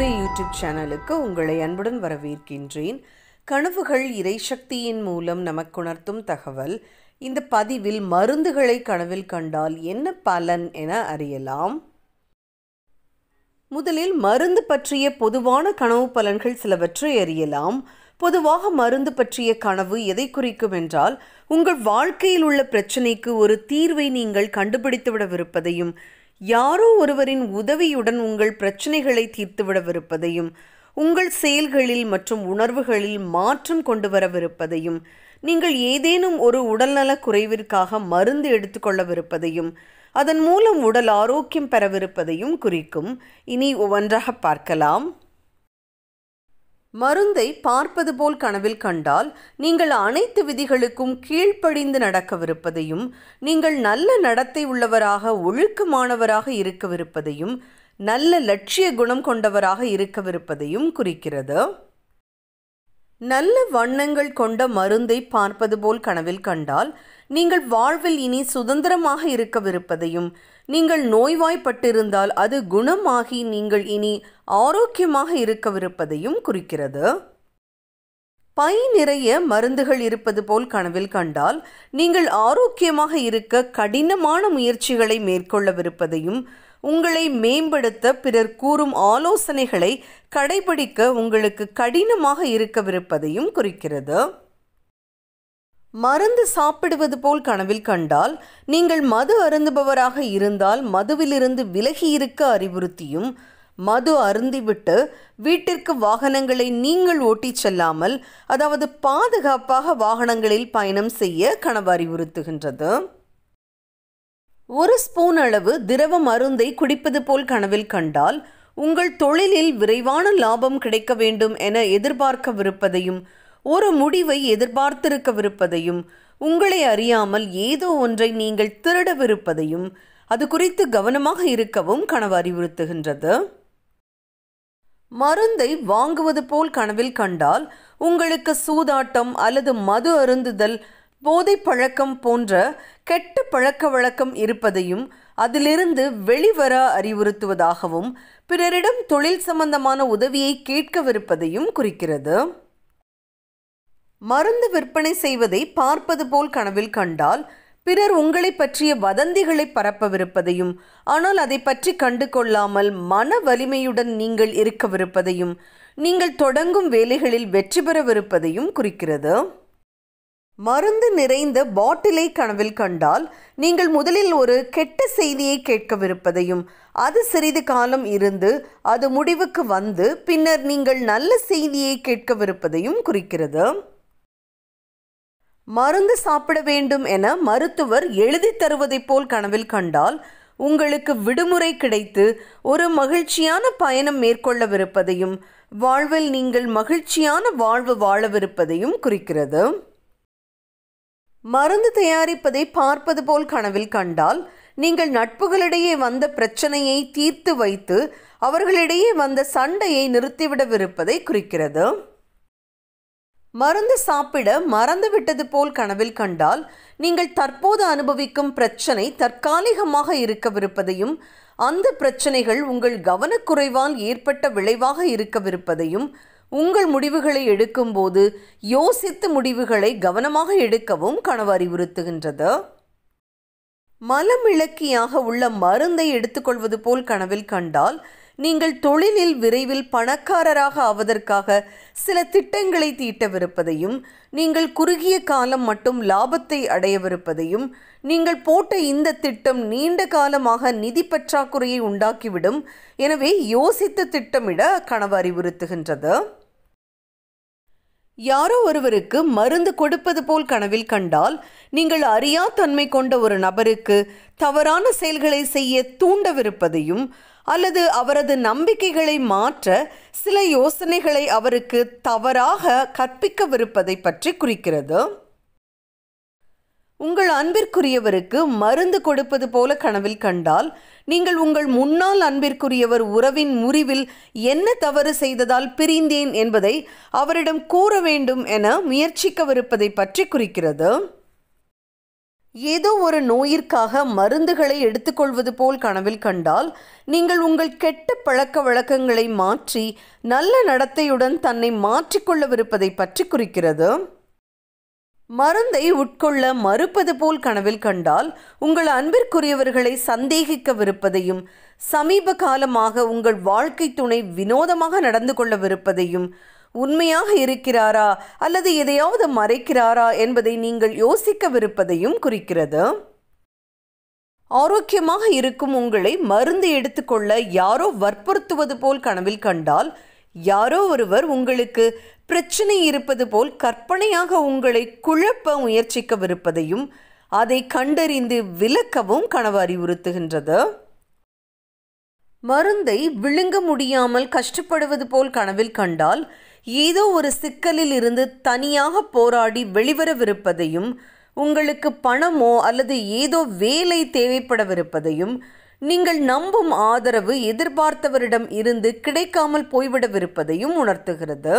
என்னுடைய யூடியூப் சேனலுக்கு உங்களை அன்புடன் வரவேற்கின்றேன் கனவுகள் சக்தியின் மூலம் நமக்குணர்த்தும் தகவல் இந்த பதிவில் மருந்துகளை கனவில் கண்டால் என்ன பலன் என அறியலாம் முதலில் மருந்து பற்றிய பொதுவான கனவு பலன்கள் சிலவற்றை அறியலாம் பொதுவாக மருந்து பற்றிய கனவு எதை குறிக்கும் என்றால் உங்கள் வாழ்க்கையில் உள்ள பிரச்சனைக்கு ஒரு தீர்வை நீங்கள் கண்டுபிடித்துவிடவிருப்பதையும் விடவிருப்பதையும் யாரோ ஒருவரின் உதவியுடன் உங்கள் பிரச்சனைகளை தீர்த்துவிடவிருப்பதையும் உங்கள் செயல்களில் மற்றும் உணர்வுகளில் மாற்றம் கொண்டு வரவிருப்பதையும் நீங்கள் ஏதேனும் ஒரு உடல்நலக் குறைவிற்காக மருந்து எடுத்துக்கொள்ளவிருப்பதையும் அதன் மூலம் உடல் ஆரோக்கியம் பெறவிருப்பதையும் குறிக்கும் இனி ஒவ்வொன்றாக பார்க்கலாம் மருந்தை பார்ப்பது போல் கனவில் கண்டால் நீங்கள் அனைத்து விதிகளுக்கும் கீழ்ப்படிந்து நடக்கவிருப்பதையும் நீங்கள் நல்ல நடத்தை உள்ளவராக ஒழுக்கமானவராக இருக்கவிருப்பதையும் நல்ல லட்சிய குணம் கொண்டவராக இருக்கவிருப்பதையும் குறிக்கிறது நல்ல வண்ணங்கள் கொண்ட மருந்தை பார்ப்பது போல் கனவில் கண்டால் நீங்கள் வாழ்வில் இனி சுதந்திரமாக இருக்கவிருப்பதையும் நீங்கள் நோய்வாய்ப்பட்டிருந்தால் அது குணமாகி நீங்கள் இனி ஆரோக்கியமாக இருக்கவிருப்பதையும் குறிக்கிறது பை நிறைய மருந்துகள் இருப்பது போல் கனவில் கண்டால் நீங்கள் ஆரோக்கியமாக இருக்க கடினமான முயற்சிகளை மேற்கொள்ளவிருப்பதையும் உங்களை மேம்படுத்த பிறர் கூறும் ஆலோசனைகளை கடைபிடிக்க உங்களுக்கு கடினமாக இருக்கவிருப்பதையும் குறிக்கிறது மருந்து சாப்பிடுவது போல் கனவில் கண்டால் நீங்கள் மது அருந்துபவராக இருந்தால் மதுவிலிருந்து விலகி இருக்க அறிவுறுத்தியும் மது அருந்திவிட்டு வீட்டிற்கு வாகனங்களை நீங்கள் ஓட்டிச் செல்லாமல் அதாவது பாதுகாப்பாக வாகனங்களில் பயணம் செய்ய கனவு அறிவுறுத்துகின்றது ஒரு ஸ்பூன் அளவு திரவ மருந்தை குடிப்பது போல் கனவில் கண்டால் உங்கள் தொழிலில் விரைவான லாபம் கிடைக்க வேண்டும் என எதிர்பார்க்கவிருப்பதையும் ஒரு முடிவை எதிர்பார்த்திருக்கவிருப்பதையும் உங்களை அறியாமல் ஏதோ ஒன்றை நீங்கள் திருடவிருப்பதையும் அது குறித்து கவனமாக இருக்கவும் கனவு அறிவுறுத்துகின்றது மருந்தை வாங்குவது போல் கனவில் கண்டால் உங்களுக்கு சூதாட்டம் அல்லது மது அருந்துதல் போதை பழக்கம் போன்ற கெட்ட பழக்க வழக்கம் இருப்பதையும் அதிலிருந்து வெளிவர அறிவுறுத்துவதாகவும் பிறரிடம் தொழில் சம்பந்தமான உதவியை கேட்கவிருப்பதையும் குறிக்கிறது மருந்து விற்பனை செய்வதை பார்ப்பது போல் கனவில் கண்டால் பிறர் உங்களை பற்றிய வதந்திகளை பரப்பவிருப்பதையும் ஆனால் அதை பற்றி கண்டு கொள்ளாமல் மன வலிமையுடன் நீங்கள் இருக்கவிருப்பதையும் நீங்கள் தொடங்கும் வேலைகளில் வெற்றி பெறவிருப்பதையும் குறிக்கிறது மருந்து நிறைந்த பாட்டிலை கனவில் கண்டால் நீங்கள் முதலில் ஒரு கெட்ட செய்தியை கேட்கவிருப்பதையும் அது சிறிது காலம் இருந்து அது முடிவுக்கு வந்து பின்னர் நீங்கள் நல்ல செய்தியை கேட்கவிருப்பதையும் குறிக்கிறது மருந்து சாப்பிட வேண்டும் என மருத்துவர் எழுதி தருவதைப் போல் கனவில் கண்டால் உங்களுக்கு விடுமுறை கிடைத்து ஒரு மகிழ்ச்சியான பயணம் மேற்கொள்ளவிருப்பதையும் வாழ்வில் நீங்கள் மகிழ்ச்சியான வாழ்வு வாழவிருப்பதையும் குறிக்கிறது மருந்து தயாரிப்பதை பார்ப்பது போல் கனவில் கண்டால் நீங்கள் நட்புகளிடையே வந்த பிரச்சனையை தீர்த்து வைத்து அவர்களிடையே வந்த சண்டையை நிறுத்திவிடவிருப்பதை குறிக்கிறது மருந்து சாப்பிட மறந்து விட்டது போல் கனவில் கண்டால் நீங்கள் தற்போது அனுபவிக்கும் பிரச்சனை தற்காலிகமாக இருக்கவிருப்பதையும் அந்த பிரச்சனைகள் உங்கள் கவனக்குறைவால் ஏற்பட்ட விளைவாக இருக்கவிருப்பதையும் உங்கள் முடிவுகளை எடுக்கும்போது யோசித்து முடிவுகளை கவனமாக எடுக்கவும் கனவு அறிவுறுத்துகின்றது மலம் உள்ள மருந்தை எடுத்துக்கொள்வது போல் கனவில் கண்டால் நீங்கள் தொழிலில் விரைவில் பணக்காரராக ஆவதற்காக சில திட்டங்களை தீட்டவிருப்பதையும் நீங்கள் குறுகிய காலம் மட்டும் லாபத்தை அடையவிருப்பதையும் நீங்கள் போட்ட இந்த திட்டம் நீண்ட காலமாக நிதி பற்றாக்குறையை உண்டாக்கிவிடும் எனவே யோசித்து திட்டமிட கனவு அறிவுறுத்துகின்றது யாரோ ஒருவருக்கு மருந்து கொடுப்பது போல் கனவில் கண்டால் நீங்கள் அறியா தன்மை கொண்ட ஒரு நபருக்கு தவறான செயல்களை செய்ய தூண்டவிருப்பதையும் அல்லது அவரது நம்பிக்கைகளை மாற்ற சில யோசனைகளை அவருக்கு தவறாக கற்பிக்கவிருப்பதை பற்றி குறிக்கிறது உங்கள் அன்பிற்குரியவருக்கு மருந்து கொடுப்பது போல கனவில் கண்டால் நீங்கள் உங்கள் முன்னாள் அன்பிற்குரியவர் உறவின் முறிவில் என்ன தவறு செய்ததால் பிரிந்தேன் என்பதை அவரிடம் கூற வேண்டும் என முயற்சிக்கவிருப்பதை பற்றி குறிக்கிறது ஏதோ ஒரு நோயிற்காக மருந்துகளை எடுத்துக்கொள்வது போல் கனவில் கண்டால் நீங்கள் உங்கள் கெட்ட பழக்க வழக்கங்களை மாற்றி நல்ல நடத்தையுடன் தன்னை மாற்றிக்கொள்ளவிருப்பதை பற்றி குறிக்கிறது மருந்தை உட்கொள்ள மறுப்பது போல் கனவில் கண்டால் உங்கள் அன்பிற்குரியவர்களை சந்தேகிக்கவிருப்பதையும் சமீப காலமாக உங்கள் வாழ்க்கை துணை வினோதமாக நடந்து கொள்ளவிருப்பதையும் உண்மையாக இருக்கிறாரா அல்லது எதையாவது மறைக்கிறாரா என்பதை நீங்கள் யோசிக்கவிருப்பதையும் குறிக்கிறது ஆரோக்கியமாக இருக்கும் உங்களை மருந்து எடுத்துக்கொள்ள யாரோ வற்புறுத்துவது போல் கனவில் கண்டால் யாரோ ஒருவர் உங்களுக்கு பிரச்சனை இருப்பது போல் கற்பனையாக உங்களை குழப்ப முயற்சிக்கவிருப்பதையும் அதை கண்டறிந்து விளக்கவும் கனவு அறிவுறுத்துகின்றது மருந்தை விழுங்க முடியாமல் கஷ்டப்படுவது போல் கனவில் கண்டால் ஏதோ ஒரு சிக்கலில் இருந்து தனியாக போராடி வெளிவரவிருப்பதையும் உங்களுக்கு பணமோ அல்லது ஏதோ வேலை தேவைப்படவிருப்பதையும் நீங்கள் நம்பும் ஆதரவு எதிர்பார்த்தவரிடம் இருந்து கிடைக்காமல் போய்விடவிருப்பதையும் உணர்த்துகிறது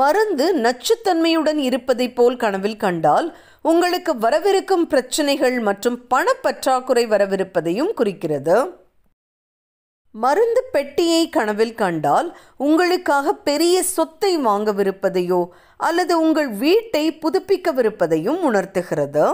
மருந்து நச்சுத்தன்மையுடன் இருப்பதைப் போல் கனவில் கண்டால் உங்களுக்கு வரவிருக்கும் பிரச்சனைகள் மற்றும் பணப்பற்றாக்குறை வரவிருப்பதையும் குறிக்கிறது மருந்து பெட்டியை கனவில் கண்டால் உங்களுக்காக பெரிய சொத்தை வாங்கவிருப்பதையோ அல்லது உங்கள் வீட்டை புதுப்பிக்கவிருப்பதையும் உணர்த்துகிறது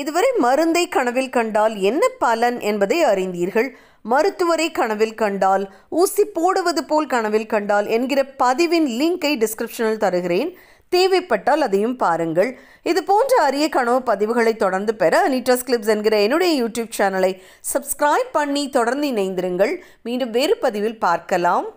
இதுவரை மருந்தை கனவில் கண்டால் என்ன பலன் என்பதை அறிந்தீர்கள் மருத்துவரை கனவில் கண்டால் ஊசி போடுவது போல் கனவில் கண்டால் என்கிற பதிவின் லிங்கை டிஸ்கிரிப்ஷனில் தருகிறேன் தேவைப்பட்டால் அதையும் பாருங்கள் இது போன்ற அரிய கனவு பதிவுகளை தொடர்ந்து பெற அனிட்டாஸ் கிளிப்ஸ் என்கிற என்னுடைய யூடியூப் சேனலை சப்ஸ்கிரைப் பண்ணி தொடர்ந்து இணைந்திருங்கள் மீண்டும் வேறு பதிவில் பார்க்கலாம்